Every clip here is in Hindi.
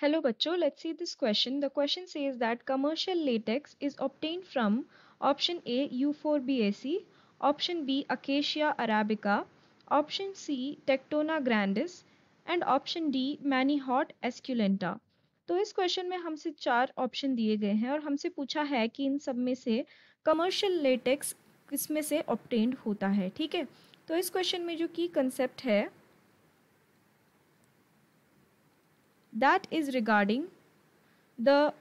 हेलो बच्चो let see this question the question say is that commercial latex is obtain from option A Euphorbiaceae option B Acacia arabica option C Tectona grandis and option D Manihot esculenta तो इस क्वेश्चन में हमसे चार ऑप्शन दिए गए हैं और हमसे पूछा है कि इन सब में से कमर्शियल लेटेक्स किस में से ऑप्टेंड होता है ठीक है तो इस क्वेश्चन में जो की कंसेप्ट है that is regarding the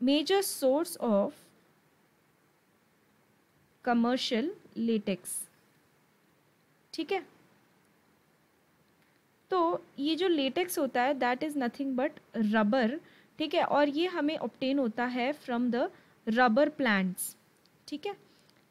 major source of commercial latex ठीक है तो ये जो लेटेक्स होता है that is nothing but rubber ठीक है और ये हमें ऑप्टेन होता है फ्रॉम द रबर प्लांट्स ठीक है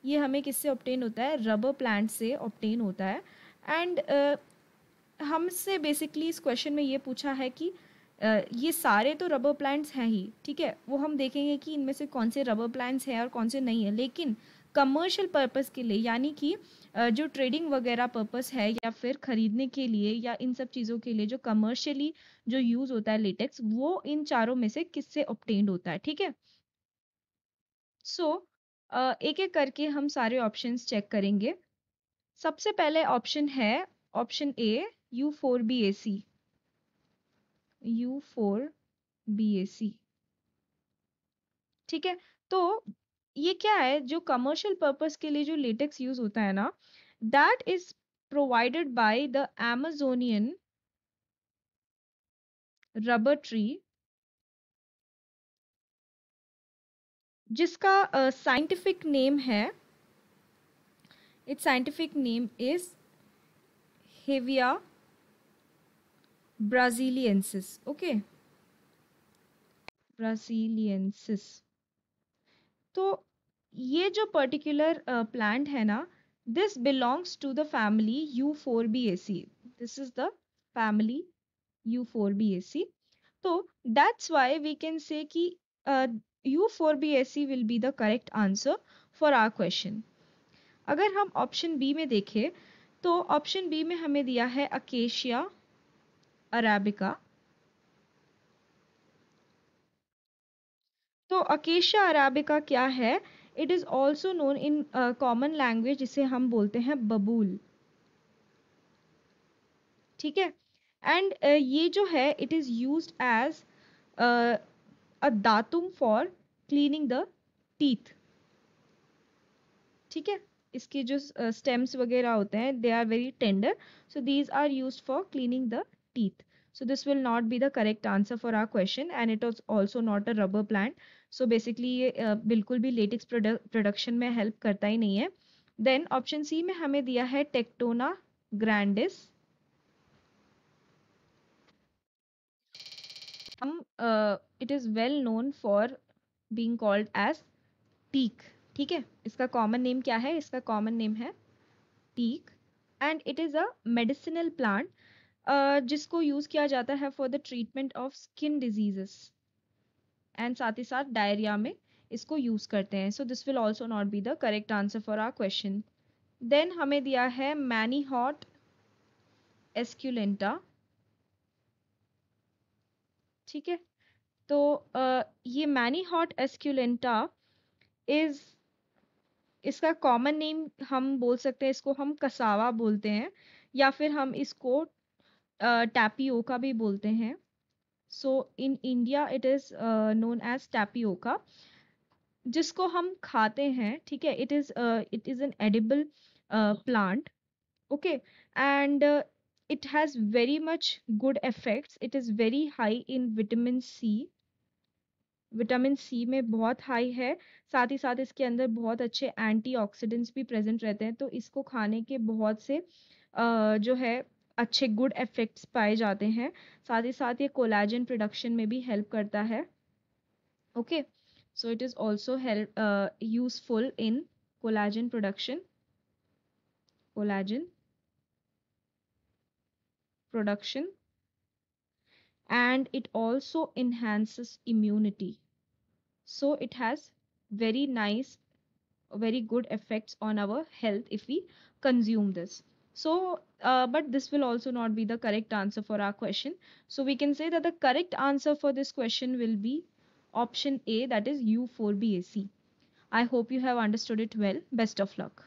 ये हमें किससे ऑप्टेन होता है रबर प्लांट से ऑप्टेन होता है एंड uh, हमसे बेसिकली इस क्वेश्चन में ये पूछा है कि uh, ये सारे तो रबर प्लांट्स हैं ही ठीक है वो हम देखेंगे कि इनमें से कौन से रबर प्लांट्स हैं और कौन से नहीं है लेकिन कमर्शियल पर्पस के लिए यानी कि जो ट्रेडिंग वगैरह पर्पस है या फिर खरीदने के लिए या इन सब चीज़ों के लिए जो कमर्शियली जो यूज होता है लेटेक्स वो इन चारों में से किससे ऑप्टेन्ड होता है ठीक है सो एक एक करके हम सारे ऑप्शंस चेक करेंगे सबसे पहले ऑप्शन है option A Euphorbiaceae Euphorbiaceae ठीक है तो ये क्या है जो कमर्शियल पर्पस के लिए जो लेटेक्स यूज होता है ना that is provided by the Amazonian rubber tree जिसका साइंटिफिक uh, नेम है it's scientific name is Hevea brasiliensis okay brasiliensis तो ये जो पर्टिकुलर प्लांट uh, है ना this belongs to the family Euphorbiaceae this is the family Euphorbiaceae तो that's why we can say कि Euphorbiaceae will be the correct answer for our question अगर हम ऑप्शन बी में देखें तो ऑप्शन बी में हमें दिया है अकेशिया अराबिका तो अकेशा अराबिका क्या है it is also known in common language इसे हम बोलते हैं बबूल ठीक है एंड uh, ये जो है it is use as a datun for cleaning the teeth ठीक है इसके जो स्टेम्स uh, वगैरह होते हैं they are very tender so these are use for cleaning the teeth. So this will not be the correct answer for our question and it is also not a rubber plant. So basically ये bilkul bhi latex produ production mein help karta hi nahi hai Then option C mein hame diya hai Tectona grandis. uh, it is well known for being called as teak theek hai iska common name kya hai iska common name hai teak and it is a medicinal plant जिसको यूज़ किया जाता है for the treatment of skin diseases and साथ ही साथ डायरिया में इसको यूज़ करते हैं so this will also not be the correct answer for our question then हमें दिया है मैनी हॉट एस्क्यूलेंटा ठीक है तो ये मैनी हॉट एस्क्यूलेंटा इज़ इसका कॉमन नेम हम बोल सकते हैं इसको हम कसावा बोलते हैं या फिर हम इसको टैपियोका भी बोलते हैं so in India it is known as tapioca जिसको हम खाते हैं ठीक है it is it is an edible plant okay and it has very much good effects it is very high in vitamin C vitamin C में बहुत हाई है साथ ही साथ इसके अंदर बहुत अच्छे एंटीऑक्सीडेंट्स भी प्रेजेंट रहते हैं तो इसको खाने के बहुत से जो है अच्छे गुड इफेक्ट्स पाए जाते हैं साथ ही साथ ये कोलाजन प्रोडक्शन में भी हेल्प करता है okay so it is also help useful in collagen production collagen production and it also enhances immunity so it has very nice very good effects on our health if we consume this So, uh, but this will also not be the correct answer for our question. So we can say that the correct answer for this question will be option A that is U4BAC. I hope you have understood it well. Best of luck.